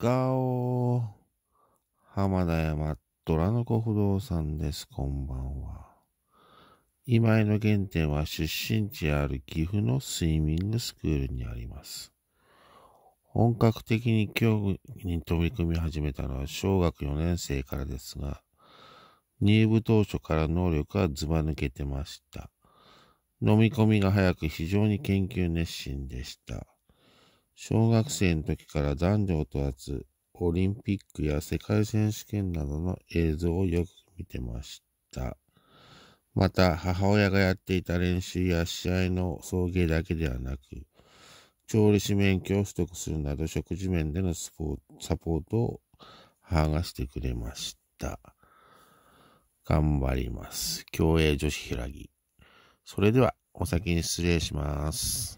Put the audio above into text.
ガオ浜田山虎の子不動産です。こんばんは。今井の原点は出身地ある岐阜のスイミングスクールにあります。本格的に競技に取り組み始めたのは小学4年生からですが、入部当初から能力はずば抜けてました。飲み込みが早く非常に研究熱心でした。小学生の時から男女を問わず、オリンピックや世界選手権などの映像をよく見てました。また、母親がやっていた練習や試合の送迎だけではなく、調理師免許を取得するなど食事面でのサポートを剥がしてくれました。頑張ります。競泳女子ひらぎ。それでは、お先に失礼します。